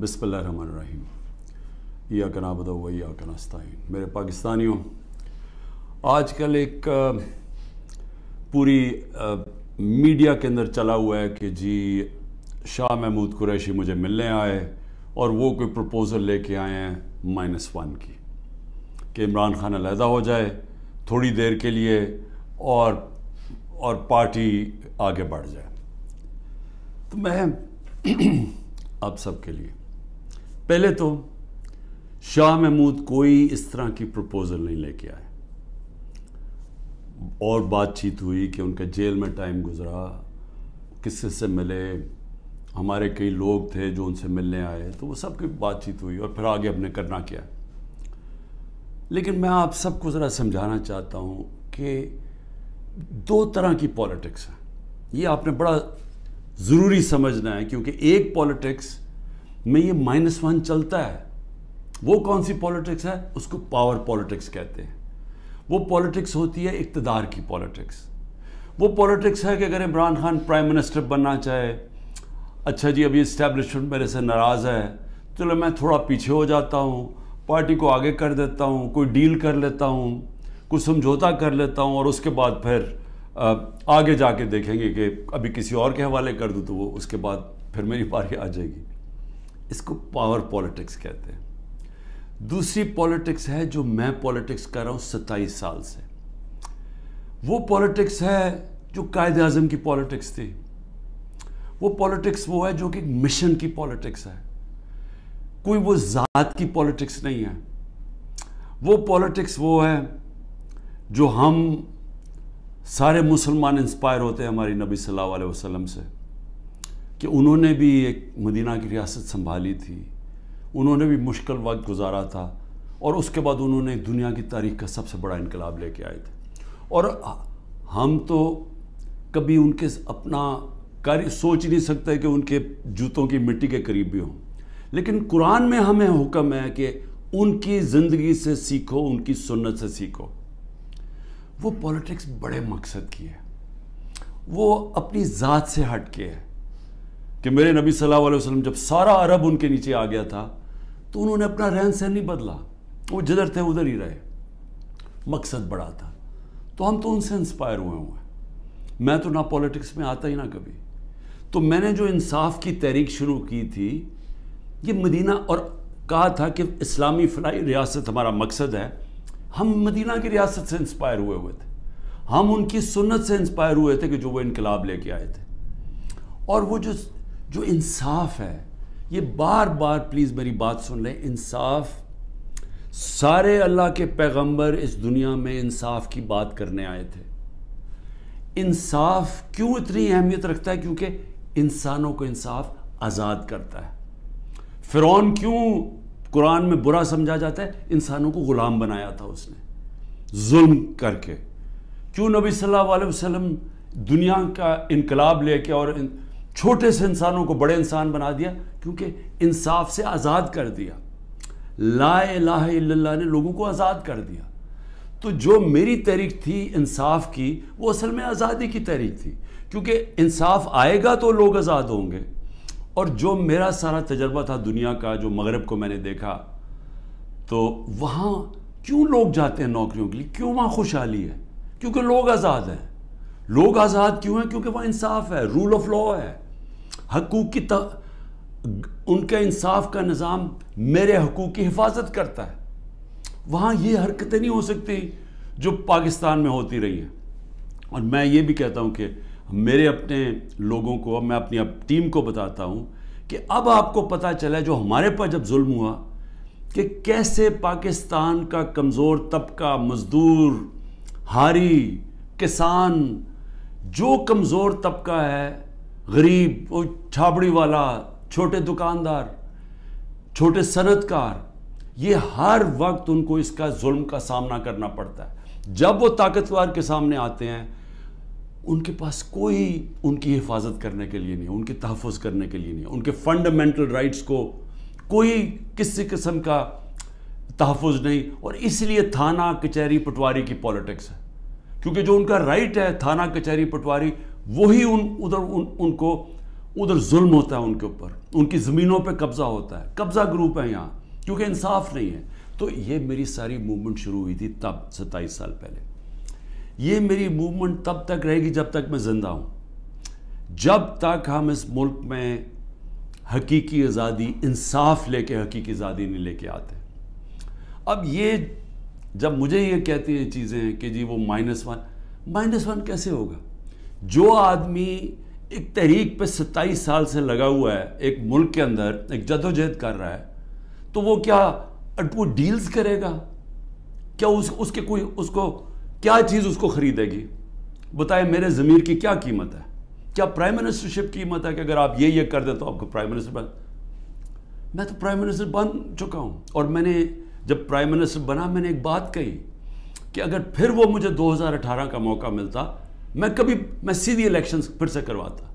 बिसमीम या कना बदो वही या कनास्ताइन मेरे पाकिस्तानियों आजकल एक पूरी मीडिया के अंदर चला हुआ है कि जी शाह महमूद कुरैशी मुझे मिलने आए और वो कोई प्रपोज़ल लेके आए हैं माइनस वन की कि इमरान खान अलहदा हो जाए थोड़ी देर के लिए और और पार्टी आगे बढ़ जाए तो मैं आप सबके लिए पहले तो शाह महमूद कोई इस तरह की प्रपोज़ल नहीं लेके आए और बातचीत हुई कि उनके जेल में टाइम गुजरा किससे से मिले हमारे कई लोग थे जो उनसे मिलने आए तो वो सब की बातचीत हुई और फिर आगे हमने करना क्या लेकिन मैं आप सबको ज़रा समझाना चाहता हूँ कि दो तरह की पॉलिटिक्स हैं ये आपने बड़ा ज़रूरी समझना है क्योंकि एक पॉलिटिक्स में ये माइनस वन चलता है वो कौन सी पॉलिटिक्स है उसको पावर पॉलिटिक्स कहते हैं वो पॉलिटिक्स होती है इकतदार की पॉलिटिक्स वो पॉलिटिक्स है कि अगर इमरान खान प्राइम मिनिस्टर बनना चाहे अच्छा जी अभी इस्टेब्लिशमेंट मेरे से नाराज़ है चलो मैं थोड़ा पीछे हो जाता हूँ पार्टी को आगे कर देता हूँ कोई डील कर लेता हूँ कुछ समझौता कर लेता हूँ और उसके बाद फिर आगे जाके देखेंगे कि अभी किसी और के हवाले कर दूँ तो वो उसके बाद फिर मेरी पार्टी आ जाएगी इसको पावर पॉलिटिक्स कहते हैं दूसरी पॉलिटिक्स है जो मैं पॉलिटिक्स कर रहा हूँ सत्ताईस साल से वो पॉलिटिक्स है जो कायद अजम की पॉलिटिक्स थी वो पॉलिटिक्स वो है जो कि मिशन की पॉलिटिक्स है कोई वो ज़ात की पॉलिटिक्स नहीं है वो पॉलिटिक्स वो है जो हम सारे मुसलमान इंस्पायर होते हैं हमारी नबी सल्लल्लाहु अलैहि वसल्लम से कि उन्होंने भी एक मदीना की रियासत संभाली थी उन्होंने भी मुश्किल वक्त गुजारा था और उसके बाद उन्होंने दुनिया की तारीख का सबसे बड़ा इनकलाब लेके आए थे और हम तो कभी उनके अपना कार्य सोच नहीं सकते कि उनके जूतों की मिट्टी के करीब भी हों लेकिन कुरान में हमें हुक्म है कि उनकी ज़िंदगी से सीखो उनकी सुन्नत से सीखो वो पॉलिटिक्स बड़े मकसद की है वो अपनी ज़ात से हट के है कि मेरे नबी सल्लल्लाहु अलैहि वसल्लम जब सारा अरब उनके नीचे आ गया था तो उन्होंने अपना रहन सहन नहीं बदला वो जिधर थे उधर ही रहे मकसद बड़ा था तो हम तो उनसे इंस्पायर हुए हुए मैं तो ना पॉलिटिक्स में आता ही ना कभी तो मैंने जो इंसाफ की तहरीक शुरू की थी ये मदीना और कहा था कि इस्लामी फलाई रियासत हमारा मकसद है हम मदीना की रियासत से इंस्पायर हुए हुए थे हम उनकी सुन्नत से इंस्पायर हुए थे कि जो वो इनकलाब लेके आए थे और वो जो जो इंसाफ है ये बार बार प्लीज़ मेरी बात सुन लें इंसाफ सारे अल्लाह के पैगंबर इस दुनिया में इंसाफ की बात करने आए थे इंसाफ क्यों इतनी अहमियत रखता है क्योंकि इंसानों को इंसाफ आज़ाद करता है फ़िरौन क्यों कुरान में बुरा समझा जाता है इंसानों को ग़ुलाम बनाया था उसने जुल्म करके क्यों नबी सल्लल्लाहु अलैहि वसल्लम दुनिया का इनकलाब लेके और इन, छोटे से इंसानों को बड़े इंसान बना दिया क्योंकि इंसाफ से आज़ाद कर दिया ला ला ने लोगों को आज़ाद कर दिया तो जो मेरी तहरीक थी इंसाफ की वो असल में आज़ादी की तहरीक थी क्योंकि इंसाफ आएगा तो लोग आज़ाद होंगे और जो मेरा सारा तजर्बा था दुनिया का जो मगरब को मैंने देखा तो वहाँ क्यों लोग जाते हैं नौकरियों के लिए क्यों वहाँ खुशहाली है क्योंकि लोग आज़ाद हैं लोग आज़ाद क्यों हैं क्योंकि वहाँ इंसाफ है रूल ऑफ लॉ है हकूक़ की उनका इंसाफ का निज़ाम मेरे हकूक़ की हिफाजत करता है वहाँ ये हरकतें नहीं हो सकती जो पाकिस्तान में होती रही हैं और मैं ये भी कहता हूँ कि मेरे अपने लोगों को अब मैं अपनी अब टीम को बताता हूँ कि अब आपको पता चला जो हमारे पर जब जुल्म हुआ कि कैसे पाकिस्तान का कमज़ोर तबका मज़दूर हारी किसान जो कमज़ोर तबका है गरीब वो छाबड़ी वाला छोटे दुकानदार छोटे सनतकार ये हर वक्त उनको इसका जुल्म का सामना करना पड़ता है जब वो ताकतवर के सामने आते हैं उनके पास कोई उनकी हिफाजत करने के लिए नहीं उनके तहफ़ करने के लिए नहीं उनके फंडामेंटल राइट्स को कोई किसी किस्म का तहफ़ नहीं और इसलिए थाना कचहरी पटवारी की पॉलिटिक्स है क्योंकि जो उनका राइट है थाना कचहरी पटवारी वही उन उधर उन, उनको उधर जुल्म होता है उनके ऊपर उनकी ज़मीनों पे कब्ज़ा होता है कब्ज़ा ग्रुप है यहाँ क्योंकि इंसाफ नहीं है तो ये मेरी सारी मूवमेंट शुरू हुई थी तब सत्ताईस साल पहले ये मेरी मूवमेंट तब तक रहेगी जब तक मैं ज़िंदा हूँ जब तक हम इस मुल्क में हकीकी आज़ादी इंसाफ लेके हकीकी आज़ादी नहीं लेके आते अब ये जब मुझे ये कहती है चीज़ें कि जी वो माइनस वन माइनस वन कैसे होगा जो आदमी एक तहरीक पे सत्ताईस साल से लगा हुआ है एक मुल्क के अंदर एक जदोजहद कर रहा है तो वो क्या वो डील्स करेगा क्या उस उसके कोई उसको क्या चीज़ उसको ख़रीदेगी बताए मेरे ज़मीर की क्या कीमत है क्या प्राइम मिनिस्टरशिप कीमत है कि अगर आप ये ये कर दें तो आपको प्राइम मिनिस्टर बन मैं तो प्राइम मिनिस्टर बन चुका हूँ और मैंने जब प्राइम मिनिस्टर बना मैंने एक बात कही कि अगर फिर वो मुझे 2018 का मौका मिलता मैं कभी मैं सीधी इलेक्शंस फिर से करवाता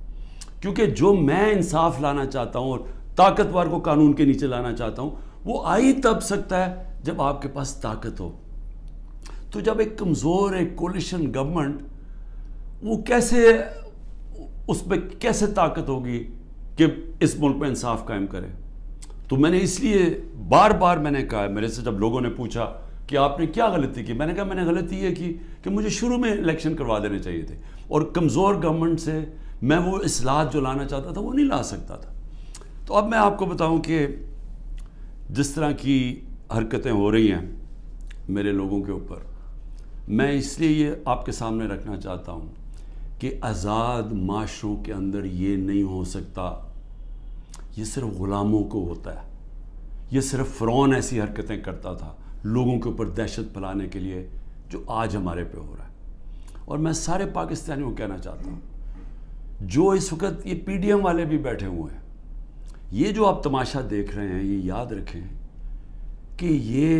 क्योंकि जो मैं इंसाफ लाना चाहता हूँ और ताकतवर को कानून के नीचे लाना चाहता हूँ वो आ ही तब सकता है जब आपके पास ताकत हो तो जब एक कमज़ोर एक कोलिशन गवर्नमेंट वो कैसे उस पर कैसे ताकत होगी कि इस मुल्क में इंसाफ कायम करे तो मैंने इसलिए बार बार मैंने कहा मेरे से जब लोगों ने पूछा कि आपने क्या गलती की मैंने कहा मैंने गलती ये की कि मुझे शुरू में इलेक्शन करवा देने चाहिए थे और कमज़ोर गवर्नमेंट से मैं वो असलाह जो लाना चाहता था वो नहीं ला सकता था तो अब मैं आपको बताऊं कि जिस तरह की हरकतें हो रही हैं मेरे लोगों के ऊपर मैं इसलिए ये आपके सामने रखना चाहता हूँ कि आज़ाद माशरों के अंदर ये नहीं हो सकता ये सिर्फ ग़ुलामों को होता है ये सिर्फ फ़्रौन ऐसी हरकतें करता था लोगों के ऊपर दहशत फैलाने के लिए जो आज हमारे पे हो रहा है और मैं सारे पाकिस्तानियों को कहना चाहता हूँ जो इस वक्त ये पी वाले भी बैठे हुए हैं ये जो आप तमाशा देख रहे हैं ये याद रखें कि ये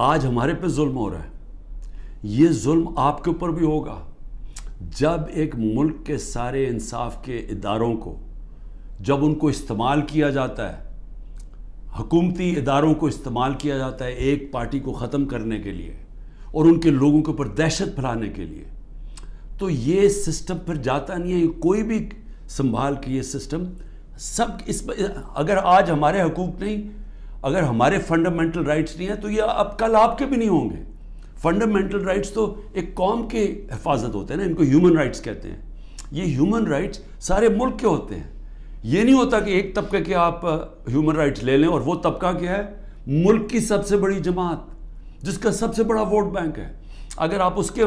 आज हमारे पे जुल्म हो रहा है ये जुल्म आपके ऊपर भी होगा जब एक मुल्क के सारे इंसाफ के इदारों को जब उनको इस्तेमाल किया जाता है हकूमती इदारों को इस्तेमाल किया जाता है एक पार्टी को ख़त्म करने के लिए और उनके लोगों के ऊपर दहशत फैलाने के लिए तो ये सिस्टम फिर जाता नहीं है कोई भी संभाल के ये सिस्टम सब इस अगर आज हमारे हकूक नहीं अगर हमारे फंडामेंटल राइट्स नहीं है तो ये अब कल आपके भी नहीं होंगे फंडामेंटल राइट्स तो एक कौम के हिफाजत होते हैं ना इनको ह्यूमन राइट्स कहते हैं ये ह्यूमन राइट्स सारे मुल्क के होते हैं ये नहीं होता कि एक तबके के आप ह्यूमन राइट्स ले लें और वो तबका क्या है मुल्क की सबसे बड़ी जमात जिसका सबसे बड़ा वोट बैंक है अगर आप उसके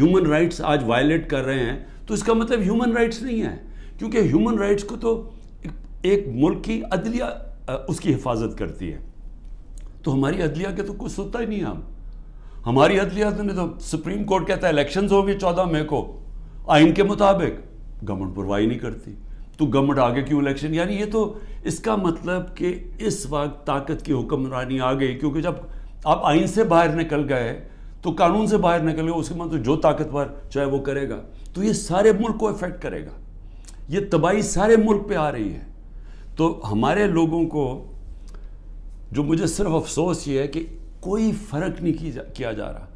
ह्यूमन राइट्स आज वायलेट कर रहे हैं तो इसका मतलब ह्यूमन राइट्स नहीं है क्योंकि ह्यूमन राइट्स को तो एक मुल्क की अदलिया उसकी हिफाजत करती है तो हमारी अदलिया के तो कुछ होता ही नहीं हम हमारी अदलिया ने तो सुप्रीम कोर्ट कहता है इलेक्शन होंगे चौदह मई को आइन के मुताबिक गवर्नमेंट प्रोवाई नहीं करती तो गवर्नमेंट आगे क्यों इलेक्शन यानी ये तो इसका मतलब कि इस वक्त ताकत की हुक्मरानी आ गई क्योंकि जब आप आइन से बाहर निकल गए तो कानून से बाहर निकल गए उसके मतलब तो जो ताकतवर चाहे वो करेगा तो ये सारे मुल्क को इफेक्ट करेगा ये तबाही सारे मुल्क पे आ रही है तो हमारे लोगों को जो मुझे सिर्फ अफसोस ये है कि कोई फ़र्क नहीं किया जा रहा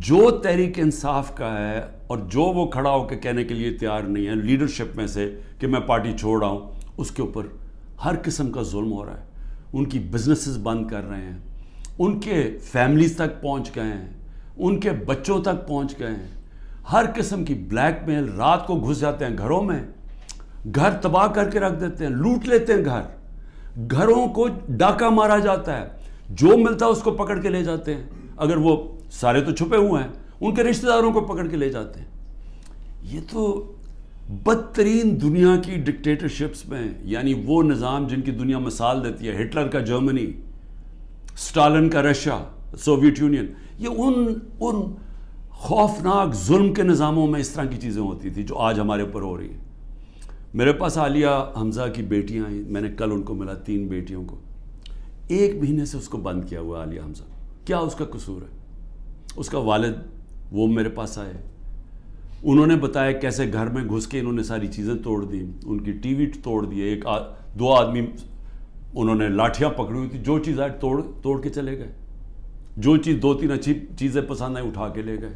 जो तहरीक इंसाफ का है और जो वो खड़ा होकर कहने के लिए तैयार नहीं है लीडरशिप में से कि मैं पार्टी छोड़ रहा हूँ उसके ऊपर हर किस्म का जुल्म हो रहा है उनकी बिजनेसेस बंद कर रहे हैं उनके फैमिलीज तक पहुँच गए हैं उनके बच्चों तक पहुँच गए हैं हर किस्म की ब्लैकमेल रात को घुस जाते हैं घरों में घर तबाह करके रख देते हैं लूट लेते हैं घर घरों को डाका मारा जाता है जो मिलता है उसको पकड़ के ले जाते हैं अगर वो सारे तो छुपे हुए हैं उनके रिश्तेदारों को पकड़ के ले जाते हैं ये तो बदतरीन दुनिया की डिक्टेटरशिप्स में यानी वो निज़ाम जिनकी दुनिया मिसाल देती है हिटलर का जर्मनी स्टालिन का रशिया सोवियत यूनियन ये उन उन खौफनाक जुल्म के निज़ामों में इस तरह की चीज़ें होती थी जो आज हमारे ऊपर हो रही हैं मेरे पास आलिया हमज़ा की बेटियाँ आई मैंने कल उनको मिला तीन बेटियों को एक महीने से उसको बंद किया हुआ आलिया हमज़ा क्या उसका कसूर है उसका वालिद वो मेरे पास आए उन्होंने बताया कैसे घर में घुस के इन्होंने सारी चीज़ें तोड़ दी उनकी टीवी तोड़ दी एक आ, दो आदमी उन्होंने लाठियाँ पकड़ी हुई थी जो चीज़ आए तोड़ तोड़ के चले गए जो चीज़ दो तीन अच्छी चीज़ें पसंद आई उठा के ले गए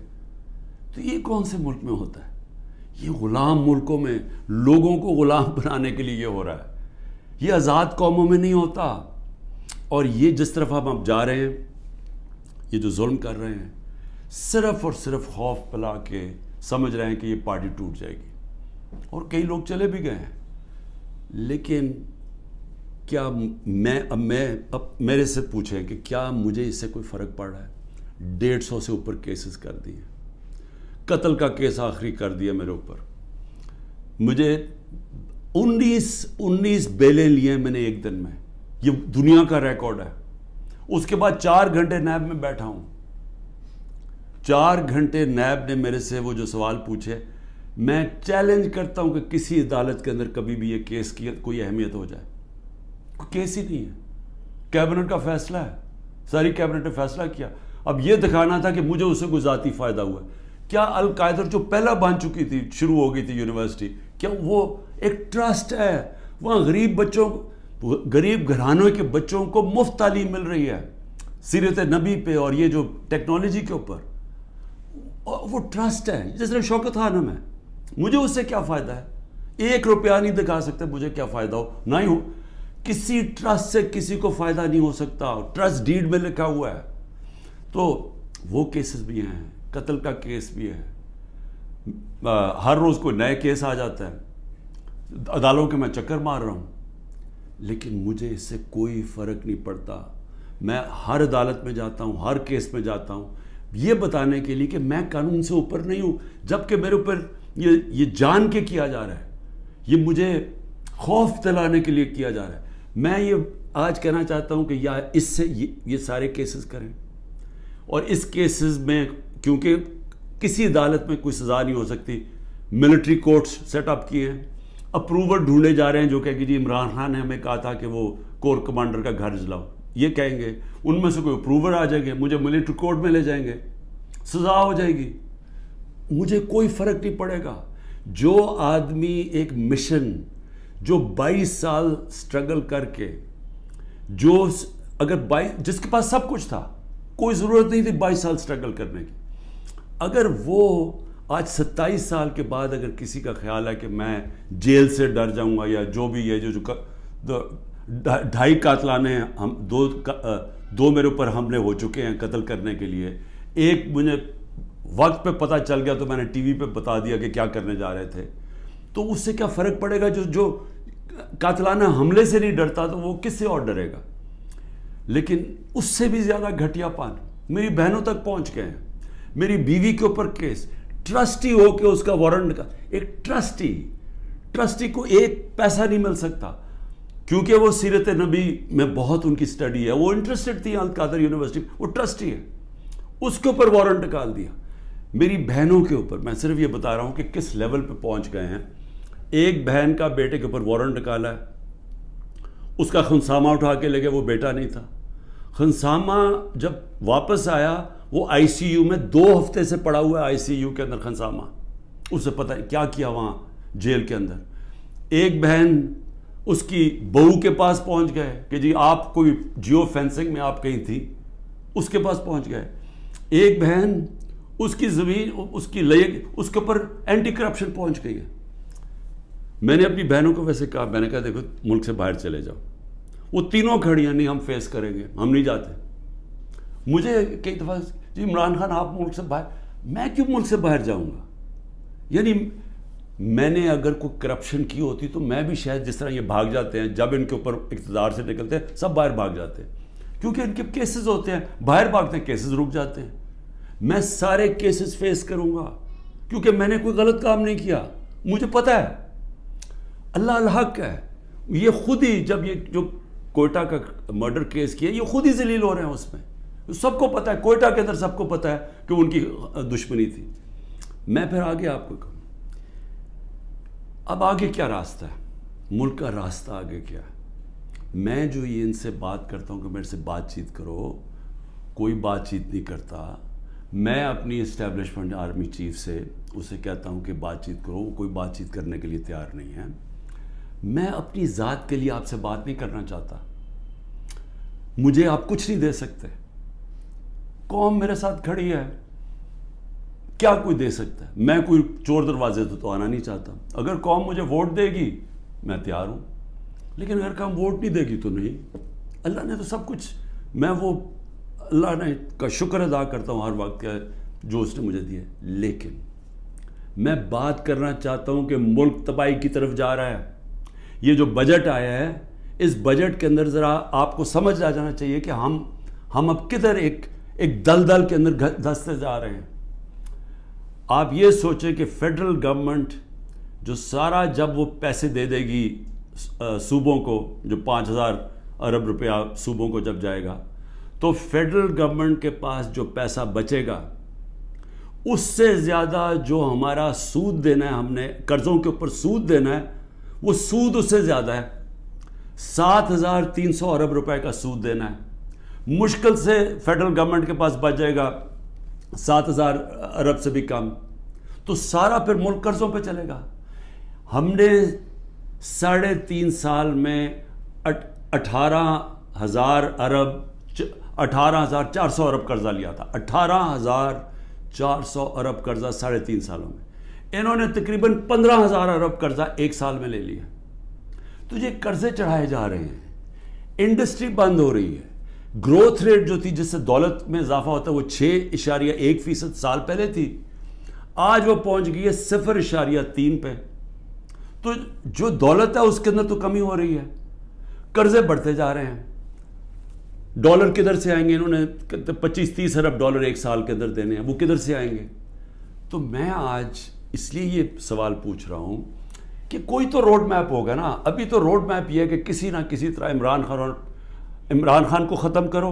तो ये कौन से मुल्क में होता है ये ग़ुलाम मुल्कों में लोगों को ग़ुलाम बनाने के लिए ये हो रहा है ये आज़ाद कौमों में नहीं होता और ये जिस तरफ हम अब जा रहे हैं ये जो जुल्म कर रहे हैं सिर्फ और सिर्फ खौफ पिला के समझ रहे हैं कि ये पार्टी टूट जाएगी और कई लोग चले भी गए हैं लेकिन क्या मैं अब मैं अब मेरे से पूछें कि क्या मुझे इससे कोई फ़र्क पड़ रहा है डेढ़ सौ से ऊपर केसेस कर दिए कत्ल का केस आखिरी कर दिया मेरे ऊपर मुझे उन्नीस उन्नीस बेलें लिए मैंने एक दिन में ये दुनिया का रिकॉर्ड है उसके बाद चार घंटे नैब में बैठा हूँ चार घंटे नैब ने मेरे से वो जो सवाल पूछे मैं चैलेंज करता हूं कि किसी अदालत के अंदर कभी भी ये केस की कोई अहमियत हो जाए कोई केस ही नहीं है कैबिनेट का फैसला है सारी कैबिनेट ने फैसला किया अब ये दिखाना था कि मुझे उससे कोई ज़ाती फ़ायदा हुआ क्या अलकायदर जो पहला बन चुकी थी शुरू हो गई थी यूनिवर्सिटी क्या वो एक ट्रस्ट है वहाँ गरीब बच्चों गरीब घरानों के बच्चों को मुफ्त तालीम मिल रही है सीरत नबी पे और ये जो टेक्नोलॉजी के ऊपर और वो ट्रस्ट है जैसे शौकत खान है मुझे उससे क्या फ़ायदा है एक रुपया नहीं दिखा सकते मुझे क्या फ़ायदा हो ना ही हो किसी ट्रस्ट से किसी को फ़ायदा नहीं हो सकता ट्रस्ट डीड में लिखा हुआ है तो वो केसेस भी हैं कत्ल का केस भी है आ, हर रोज़ कोई नए केस आ जाता है अदालतों के मैं चक्कर मार रहा हूँ लेकिन मुझे इससे कोई फ़र्क नहीं पड़ता मैं हर अदालत में जाता हूँ हर केस में जाता हूँ ये बताने के लिए कि मैं कानून से ऊपर नहीं हूँ जबकि मेरे ऊपर ये ये जान के किया जा रहा है ये मुझे खौफ दिलाने के लिए किया जा रहा है मैं ये आज कहना चाहता हूँ कि या इससे ये ये सारे केसेस करें और इस केसेस में क्योंकि किसी अदालत में कोई सज़ा नहीं हो सकती मिलिट्री कोर्ट्स सेटअप किए हैं अप्रूवल ढूंढे जा रहे हैं जो कह कि जी इमरान खान ने हमें कहा था कि वो कोर कमांडर का घर जलाओ ये कहेंगे उनमें से कोई अप्रूवर आ जाएंगे मुझे मिलिट्री कोर्ट में ले जाएंगे सजा हो जाएगी मुझे कोई फर्क नहीं पड़ेगा जो आदमी एक मिशन जो 22 साल स्ट्रगल करके जो अगर बाई जिसके पास सब कुछ था कोई ज़रूरत नहीं थी बाईस साल स्ट्रगल करने की अगर वो आज सत्ताईस साल के बाद अगर किसी का ख्याल है कि मैं जेल से डर जाऊंगा या जो भी है जो जो कर, ढाई कातलाने हम दो दो मेरे ऊपर हमले हो चुके हैं कत्ल करने के लिए एक मुझे वक्त पे पता चल गया तो मैंने टीवी पे बता दिया कि क्या करने जा रहे थे तो उससे क्या फ़र्क पड़ेगा जो जो कातलाना हमले से नहीं डरता तो वो किससे और डरेगा लेकिन उससे भी ज़्यादा पान मेरी बहनों तक पहुंच गए हैं मेरी बीवी के ऊपर केस ट्रस्टी होके उसका वारंट का एक ट्रस्टी ट्रस्टी को एक पैसा नहीं मिल सकता क्योंकि वो सीरत नबी में बहुत उनकी स्टडी है वो इंटरेस्टेड थी अलकादर यूनिवर्सिटी वो ट्रस्टी है उसके ऊपर वारंट निकाल दिया मेरी बहनों के ऊपर मैं सिर्फ ये बता रहा हूँ कि किस लेवल पे पहुँच गए हैं एक बहन का बेटे के ऊपर वारंट निकाला है उसका खनसामा उठा के ले गए वो बेटा नहीं था खनसामा जब वापस आया वो आईसीयू में दो हफ्ते से पड़ा हुआ है आईसीयू के अंदर खनसामा उसे पता है क्या किया वहाँ जेल के अंदर एक बहन उसकी बहू के पास पहुंच गए कि जी आप कोई जियो फेंसिंग में आप कहीं थी उसके पास पहुंच गए एक बहन उसकी ज़मीन उसकी लय उसके ऊपर एंटी करप्शन पहुंच गई है मैंने अपनी बहनों को वैसे कहा मैंने कहा देखो मुल्क से बाहर चले जाओ वो तीनों खड़ियाँ नहीं हम फेस करेंगे हम नहीं जाते मुझे कई दफ़ा जी इमरान खान आप मुल्क से बाहर मैं क्यों मुल्क से बाहर जाऊँगा यानी मैंने अगर कोई करप्शन की होती तो मैं भी शायद जिस तरह ये भाग जाते हैं जब इनके ऊपर इकतदार से निकलते हैं सब बाहर भाग जाते हैं क्योंकि इनके केसेस होते हैं बाहर भागते हैं केसेस रुक जाते हैं मैं सारे केसेस फेस करूंगा क्योंकि मैंने कोई गलत काम नहीं किया मुझे पता है अल्लाह अलहक है ये खुद ही जब ये जो कोयटा का मर्डर केस किया ये खुद ही जलील हो रहे हैं उसमें सबको पता है कोयटा के अंदर सबको पता है कि उनकी दुश्मनी थी मैं फिर आगे आपको अब आगे क्या रास्ता है मुल्क का रास्ता आगे क्या है मैं जो ये इनसे बात करता हूँ कि मेरे से बातचीत करो कोई बातचीत नहीं करता मैं अपनी इस्टेब्लिशमेंट आर्मी चीफ से उसे कहता हूँ कि बातचीत करो वो कोई बातचीत करने के लिए तैयार नहीं है मैं अपनी ज़ात के लिए आपसे बात नहीं करना चाहता मुझे आप कुछ नहीं दे सकते कौम मेरे साथ खड़ी है क्या कोई दे सकता है मैं कोई चोर दरवाजे तो, तो आना नहीं चाहता अगर कौम मुझे वोट देगी मैं तैयार हूँ लेकिन अगर कौम वोट नहीं देगी तो नहीं अल्लाह ने तो सब कुछ मैं वो अल्लाह ने का शुक्र अदा करता हूँ हर वक्त का जो उसने मुझे दिए लेकिन मैं बात करना चाहता हूँ कि मुल्क तबाही की तरफ जा रहा है ये जो बजट आया है इस बजट के अंदर ज़रा आपको समझ आ जाना चाहिए कि हम हम अब किधर एक एक दल दल के अंदर धंसते जा रहे हैं आप ये सोचें कि फेडरल गवर्नमेंट जो सारा जब वो पैसे दे देगी सूबों को जो पाँच हज़ार अरब रुपया सूबों को जब जाएगा तो फेडरल गवर्नमेंट के पास जो पैसा बचेगा उससे ज़्यादा जो हमारा सूद देना है हमने कर्ज़ों के ऊपर सूद देना है वो सूद उससे ज़्यादा है सात हज़ार तीन सौ अरब रुपए का सूद देना है मुश्किल से फेडरल गवर्नमेंट के पास बच जाएगा सात हज़ार अरब से भी कम तो सारा फिर मुल्क कर्ज़ों पे चलेगा हमने साढ़े तीन साल में अठारह हज़ार अरब अठारह हज़ार चार सौ अरब कर्ज़ा लिया था अठारह हज़ार चार सौ अरब कर्ज़ा साढ़े तीन सालों में इन्होंने तकरीबन पंद्रह हज़ार अरब कर्ज़ा एक साल में ले लिया तो ये कर्ज़े चढ़ाए जा रहे हैं इंडस्ट्री बंद हो रही है ग्रोथ रेट जो थी जिससे दौलत में इजाफा होता है वो छः इशारिया एक फीसद साल पहले थी आज वो पहुंच गई है सिफर इशारिया तीन पे तो जो दौलत है उसके अंदर तो कमी हो रही है कर्जे बढ़ते जा रहे हैं डॉलर किधर से आएंगे इन्होंने पच्चीस तीस अरब डॉलर एक साल के अंदर देने हैं वो किधर से आएंगे तो मैं आज इसलिए ये सवाल पूछ रहा हूँ कि कोई तो रोड मैप होगा ना अभी तो रोड मैप ये है कि किसी ना किसी तरह इमरान खान और इमरान खान को ख़त्म करो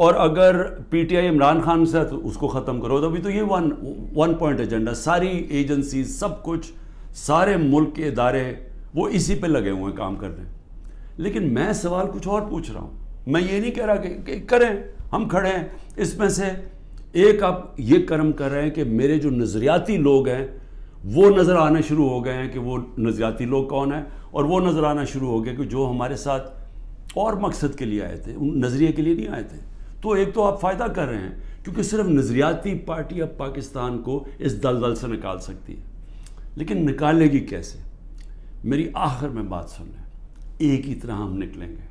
और अगर पीटीआई इमरान खान से तो उसको ख़त्म करो तो अभी तो ये वन वन पॉइंट एजेंडा सारी एजेंसी सब कुछ सारे मुल्क के इदारे वो इसी पे लगे हुए हैं काम करने लेकिन मैं सवाल कुछ और पूछ रहा हूँ मैं ये नहीं कह रहा कि, करें हम खड़े हैं इसमें से एक आप ये कर्म कर रहे हैं कि मेरे जो नज़रियाती लोग हैं वो नज़र आना शुरू हो गए हैं कि वो नज़रियाती लोग कौन हैं और वो नज़र आना शुरू हो गए कि जो हमारे साथ और मकसद के लिए आए थे उन नज़रिए के लिए नहीं आए थे तो एक तो आप फ़ायदा कर रहे हैं क्योंकि सिर्फ नज़रियाती पार्टी अब पाकिस्तान को इस दलदल से निकाल सकती है लेकिन निकालेगी कैसे मेरी आखिर में बात सुन लें एक ही तरह हम निकलेंगे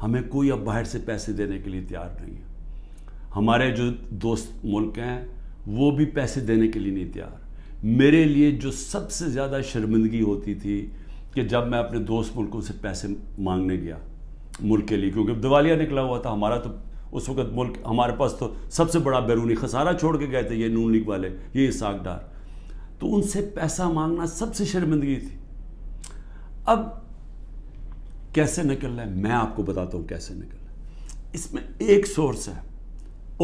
हमें कोई अब बाहर से पैसे देने के लिए तैयार नहीं है हमारे जो दोस्त मुल्क हैं वो भी पैसे देने के लिए नहीं तैयार मेरे लिए जो सबसे ज़्यादा शर्मिंदगी होती थी कि जब मैं अपने दोस्त मुल्कों से पैसे मांगने गया मुल्क के लिए क्योंकि दिवालिया निकला हुआ था हमारा तो उस वक्त मुल्क हमारे पास तो सबसे बड़ा बैरूनी खसारा छोड़ के गए थे ये नून लीग वाले ये इसाकडार तो उनसे पैसा मांगना सबसे शर्मिंदगी थी अब कैसे निकल है मैं आपको बताता हूँ कैसे निकल इसमें एक सोर्स है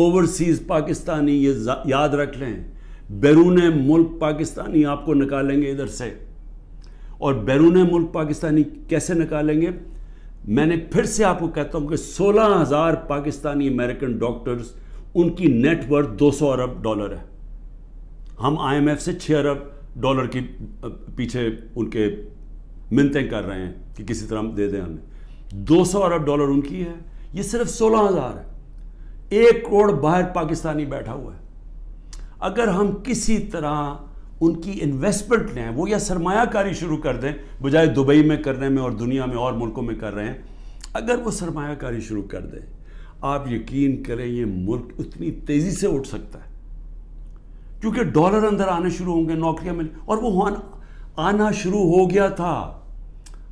ओवरसीज़ पाकिस्तानी ये याद रख लें बैरून मुल्क पाकिस्तानी आपको निकालेंगे इधर से और बैरून मुल्क पाकिस्तानी कैसे निकालेंगे मैंने फिर से आपको कहता हूं कि 16,000 पाकिस्तानी अमेरिकन डॉक्टर्स उनकी नेटवर्थ 200 अरब डॉलर है हम आईएमएफ से 6 अरब डॉलर की पीछे उनके मिनतें कर रहे हैं कि किसी तरह दे दें हमें 200 अरब डॉलर उनकी है ये सिर्फ 16,000 है एक करोड़ बाहर पाकिस्तानी बैठा हुआ है अगर हम किसी तरह उनकी इन्वेस्टमेंट लें वो या सरमाकारी शुरू कर दें बजाय दुबई में करने में और दुनिया में और मुल्कों में कर रहे हैं अगर वो सरमाकारी शुरू कर दें आप यकीन करें ये मुल्क उतनी तेज़ी से उठ सकता है क्योंकि डॉलर अंदर आने शुरू होंगे नौकरियां मिल और वो आना शुरू हो गया था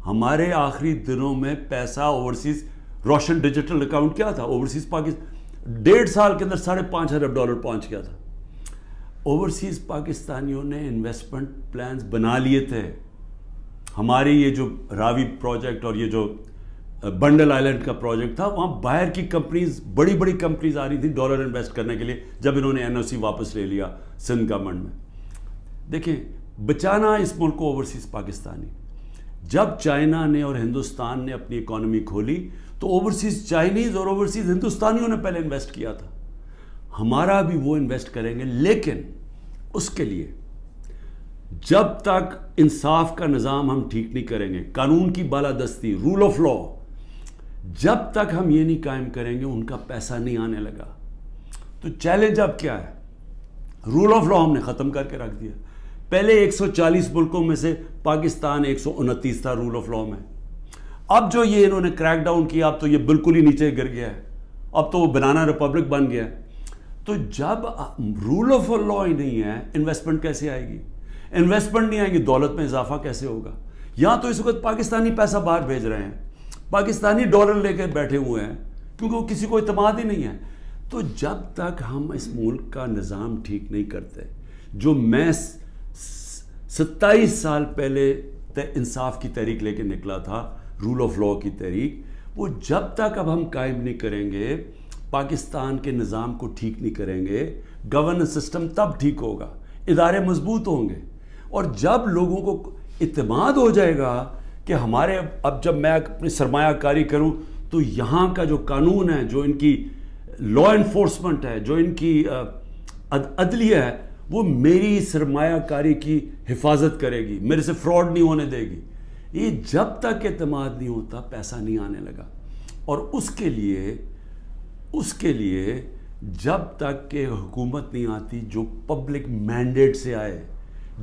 हमारे आखिरी दिनों में पैसा ओवरसीज रोशन डिजिटल अकाउंट क्या था ओवरसीज पाकिस्तान डेढ़ साल के अंदर साढ़े पाँच अरब डॉलर पहुंच गया था ओवरसीज़ पाकिस्तानियों ने इन्वेस्टमेंट प्लान्स बना लिए थे हमारे ये जो रावी प्रोजेक्ट और ये जो बंडल आइलैंड का प्रोजेक्ट था वहाँ बाहर की कंपनीज बड़ी बड़ी कंपनीज आ रही थी डॉलर इन्वेस्ट करने के लिए जब इन्होंने एनओसी वापस ले लिया सिंध गवर्नमेंट में देखिए बचाना इस मुल्क को ओवरसीज़ पाकिस्तानी जब चाइना ने और हिंदुस्तान ने अपनी इकोनॉमी खोली तो ओवरसीज़ चाइनीज़ और ओवरसीज़ हिंदुस्तानियों ने पहले इन्वेस्ट किया था हमारा भी वो इन्वेस्ट करेंगे लेकिन उसके लिए जब तक इंसाफ का निज़ाम हम ठीक नहीं करेंगे कानून की बालादस्ती रूल ऑफ लॉ जब तक हम ये नहीं कायम करेंगे उनका पैसा नहीं आने लगा तो चैलेंज अब क्या है रूल ऑफ लॉ हमने ख़त्म करके रख दिया पहले 140 मुल्कों में से पाकिस्तान एक था रूल ऑफ लॉ में अब जो ये इन्होंने क्रैकडाउन किया अब तो ये बिल्कुल ही नीचे गिर गया है अब तो वो बनाना रिपब्लिक बन गया है तो जब रूल ऑफ लॉ ही नहीं है इन्वेस्टमेंट कैसे आएगी इन्वेस्टमेंट नहीं आएगी दौलत में इजाफा कैसे होगा या तो इस वक्त पाकिस्तानी पैसा बाहर भेज रहे हैं पाकिस्तानी डॉलर लेकर बैठे हुए हैं क्योंकि वो किसी को इतमाद ही नहीं है तो जब तक हम इस मुल्क का निज़ाम ठीक नहीं करते जो मैं सत्ताईस साल पहले इंसाफ की तहरीक लेके निकला था रूल ऑफ लॉ की तहरीक वो जब तक अब हम कायम नहीं करेंगे पाकिस्तान के निज़ाम को ठीक नहीं करेंगे गवर्नेंस सिस्टम तब ठीक होगा इदारे मजबूत होंगे और जब लोगों को इतमाद हो जाएगा कि हमारे अब जब मैं अपनी सरमाकारी करूँ तो यहाँ का जो कानून है जो इनकी लॉ इन्फोर्समेंट है जो इनकी अदलिया है वो मेरी सरमाकारी की हिफाजत करेगी मेरे से फ्रॉड नहीं होने देगी ये जब तक अतमाद नहीं होता पैसा नहीं आने लगा और उसके लिए उसके लिए जब तक के हुकूमत नहीं आती जो पब्लिक मैंडेट से आए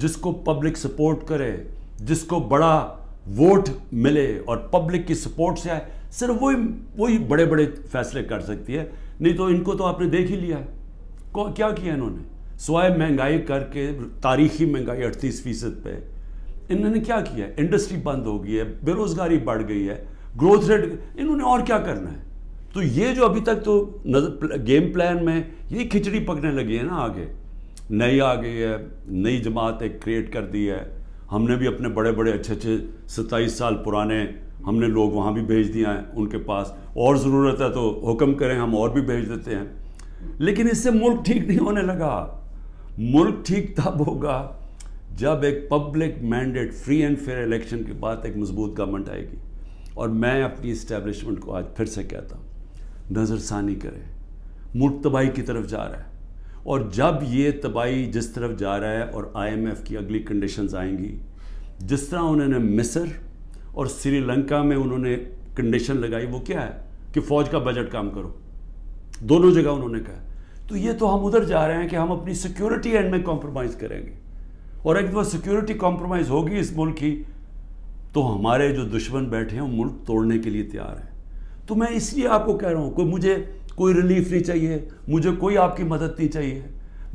जिसको पब्लिक सपोर्ट करे जिसको बड़ा वोट मिले और पब्लिक की सपोर्ट से आए सिर्फ वही वही बड़े बड़े फैसले कर सकती है नहीं तो इनको तो आपने देख ही लिया है क्या किया इन्होंने स्वाय महंगाई करके तारीखी महंगाई अड़तीस फीसद पे इन्होंने क्या किया इंडस्ट्री बंद हो गई है बेरोज़गारी बढ़ गई है ग्रोथ रेट इन्होंने और क्या करना है तो ये जो अभी तक तो नजर गेम प्लान में ये खिचड़ी पकने लगी है ना आगे नई आ गई है नई जमात एक क्रिएट कर दी है हमने भी अपने बड़े बड़े अच्छे अच्छे सत्ताईस साल पुराने हमने लोग वहाँ भी भेज दिया है उनके पास और ज़रूरत है तो हुक्म करें हम और भी भेज देते हैं लेकिन इससे मुल्क ठीक नहीं होने लगा मुल्क ठीक तब होगा जब एक public mandate free and fair election के बाद एक मजबूत गवर्नमेंट आएगी और मैं अपनी इस्टेब्लिशमेंट को आज फिर से कहता हूँ नज़रसानी करे मुल्क तबाही की तरफ जा रहा है और जब ये तबाही जिस तरफ जा रहा है और आईएमएफ की अगली कंडीशंस आएंगी जिस तरह उन्होंने मिस्र और श्रीलंका में उन्होंने कंडीशन लगाई वो क्या है कि फ़ौज का बजट काम करो दोनों जगह उन्होंने कहा तो ये तो हम उधर जा रहे हैं कि हम अपनी सिक्योरिटी एंड में कॉम्प्रोमाइज़ करेंगे और एक बार सिक्योरिटी कॉम्प्रोमाइज़ होगी इस मुल्क की तो हमारे जो दुश्मन बैठे हैं वो मुल्क तोड़ने के लिए तैयार हैं तो मैं इसलिए आपको कह रहा हूं कोई मुझे कोई रिलीफ नहीं चाहिए मुझे कोई आपकी मदद नहीं चाहिए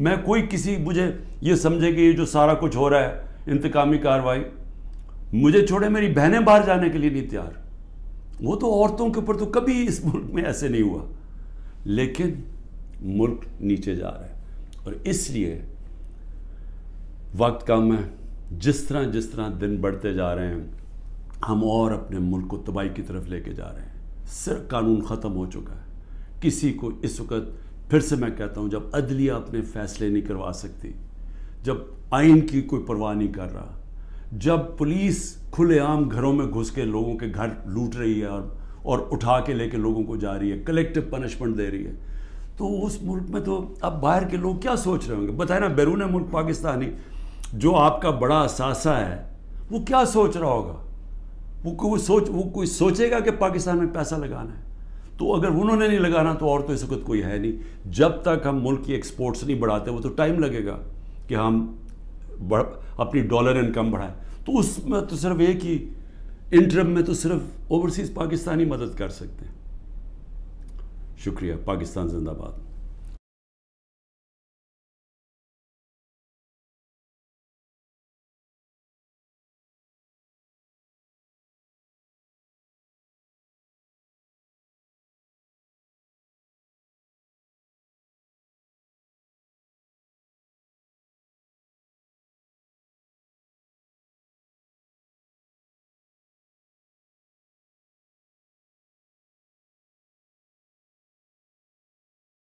मैं कोई किसी मुझे ये समझे कि ये जो सारा कुछ हो रहा है इंतकामी कार्रवाई मुझे छोड़े मेरी बहनें बाहर जाने के लिए नहीं तैयार वो तो औरतों के ऊपर तो कभी इस मुल्क में ऐसे नहीं हुआ लेकिन मुल्क नीचे जा रहा है और इसलिए वक्त कम है जिस तरह जिस तरह दिन बढ़ते जा रहे हैं हम और अपने मुल्क को तबाही की तरफ लेके जा रहे हैं सर कानून ख़त्म हो चुका है किसी को इस वक्त फिर से मैं कहता हूँ जब अदलिया अपने फैसले नहीं करवा सकती जब आइन की कोई परवाह नहीं कर रहा जब पुलिस खुलेआम घरों में घुस के लोगों के घर लूट रही है और और उठा के लेके लोगों को जा रही है कलेक्टिव पनिशमेंट दे रही है तो उस मुल्क में तो अब बाहर के लोग क्या सोच रहे होंगे बताए ना बैरून मुल्क पाकिस्तानी जो आपका बड़ा असासा है वो क्या सोच रहा होगा वो कोई सोच वो कोई सोचेगा कि पाकिस्तान में पैसा लगाना है तो अगर उन्होंने नहीं लगाना तो और तो इस वक्त कोई है नहीं जब तक हम मुल्क की एक्सपोर्ट्स नहीं बढ़ाते वो तो टाइम लगेगा कि हम बढ़ अपनी डॉलर इनकम बढ़ाएं तो उसमें तो सिर्फ एक ही इंटरम में तो सिर्फ ओवरसीज़ पाकिस्तानी मदद कर सकते हैं शुक्रिया पाकिस्तान जिंदाबाद